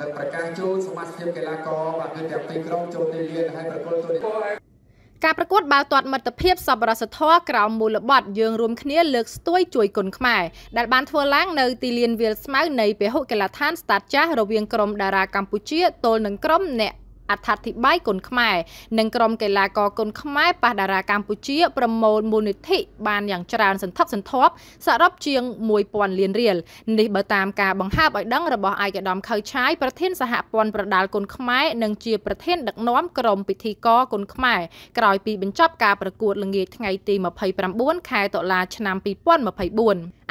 និងប្រកាសជូនសមាជិកកីឡាករបាទគឺទាំងទីក្រុងចូលទីលានហើយប្រគល់ទូនីការប្រកួតបាល់ទាត់មិត្តភាពសប្បុរសធម៌ក្រោមមូលបត្រយើងរួមគ្នាលើកស្ទួយជួយគុណខ្មែរដែលបានធ្វើឡើងនៅទីលានវាលស្មៅនៃពហុកីឡដ្ឋានស្តាតចាស់រវាងក្រុមតារាកម្ពុជាទល់នឹងក្រុមអ្នកអត្ថាធិប្បាយគុនខ្មែរនិងក្រុមកីឡាករគុនខ្មែរប៉ះតារាកម្ពុជា ប្រមូលមូលនិធិ បានយ៉ាងច្រើនសន្ធឹកសន្ធាប់សរុបជាង1000លានរៀលនេះបើតាមការបង្ហើបឲ្យដឹង របស់ឯកឧត្តមខៅឆាយប្រធានសហព័ន្ធប្រដាល់គុនខ្មែរនិងជាប្រធានដឹកនាំក្រុមពិធីករគុនខ្មែរក្រោយពីបញ្ចប់ការប្រកួតល្ងាចថ្ងៃទី29ខែតុលាឆ្នាំ2024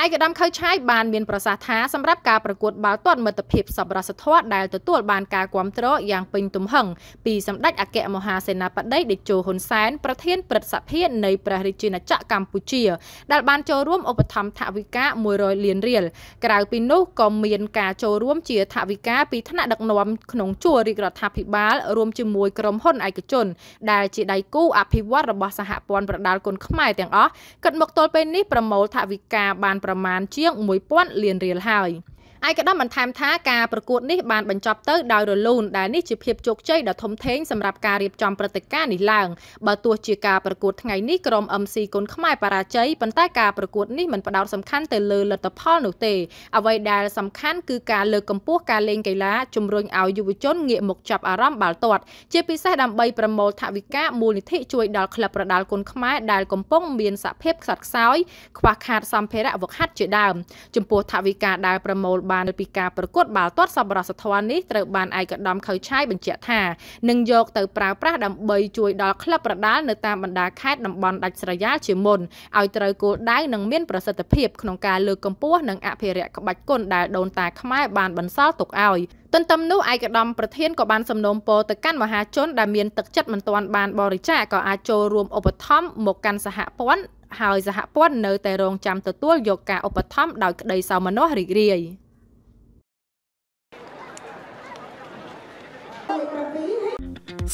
ឯកឧត្តមខៅឆាយបានមានប្រសាសន៍ថាសម្រាប់ការប្រកួត បាល់ទាត់មិត្តភាពសប្បុរសធម៌ដែលទទួលបានការគាំទ្រយ៉ាងពេញទំហឹងដឹងពីសម្ដេចអគ្គមហាសេនាបតីតេជោហ៊ុនសែនប្រធានព្រឹទ្ធសភានៃព្រះរាជាណាចក្រកម្ពុជាដែលបានចូលរួមឧបត្ថម្ភថវិកា100លានរៀលក្រៅពីនោះក៏មានការចូលរួមជាថវិកា ពីថ្នាក់ដឹកនាំក្នុងជួររាជរដ្ឋាភិបាលរួមជាមួយក្រុមហ៊ុនឯកជន ដែលជាដៃគូអភិវឌ្ឍរបស់សហព័ន្ធប្រដាល់គុនខ្មែរទាំងអស់គិតមកទល់ពេលនេះប្រមូលថវិកាបានប្រមាណជាង1000លានរៀលហើយ។ឯកឧត្តមបានថែមថាការប្រកួតនេះបានបញ្ចប់ទៅដោយរលូនដែលនេះជាភាពជោគជ័យដ៏ធំធេងសម្រាប់ការរៀបចំព្រឹត្តិការណ៍នេះឡើងបើទោះជាការប្រកួតថ្ងៃនេះក្រុម MC គុនខ្មែរបរាជ័យប៉ុន្តែការប្រកួតនេះមិនផ្ដោតសំខាន់ទៅលើលទ្ធផលនោះទេអ្វីដែលសំខាន់គឺការលើកកម្ពស់ការលេងកីឡាជំរុញឲ្យយុវជនងាកមកចាប់អារម្មណ៍បាល់ទាត់ ជាពិសេសដើម្បីប្រមូលថវិកាមូលនិធិជួយដល់ក្លឹបប្រដាល់គុនខ្មែរដែលកំពុងមានសភាពខ្សត់ខ្សោយខ្វះខាតសម្ភារៈវឹកហាត់ជាដើមចំពោះថវិកាដែលប្រមូលបានពីការប្រកួត បាល់ទាត់សប្បុរសធម៌នេះត្រូវបានឯកឧត្តមខៅឆាយបញ្ជាក់ថានឹងយកទៅប្រើប្រាស់ដើម្បីជួយដល់ក្លឹបប្រដាល់នៅតាមបណ្ដាខេត្តតំបន់ដាច់ស្រយាលជាមុនឲ្យត្រូវគោលដៅនិងមានប្រសិទ្ធភាពក្នុងការលើកកម្ពស់និង អភិរក្សក្បាច់គុណដែលដូនតាខ្មែរបានបន្សល់ទុកឲ្យ ទន្ទឹមនោះឯកឧត្តមប្រធានក៏បានសំណូមពរទៅកាន់មហាជនដែលមានទឹកចិត្តមិនទាន់បានបរិច្ចាគក៏អាចចូលរួមឧបត្ថម្ភមកកាន់សហព័ន្ធហើយសហព័ន្ធនៅតែរងចាំទទួលយកការឧបត្ថម្ភដោយក្តីសោមនស្សរីករាយ។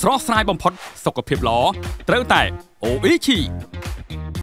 ស្រស់ស្រាយបំផុតសុខភាពល្អត្រូវតែ OIC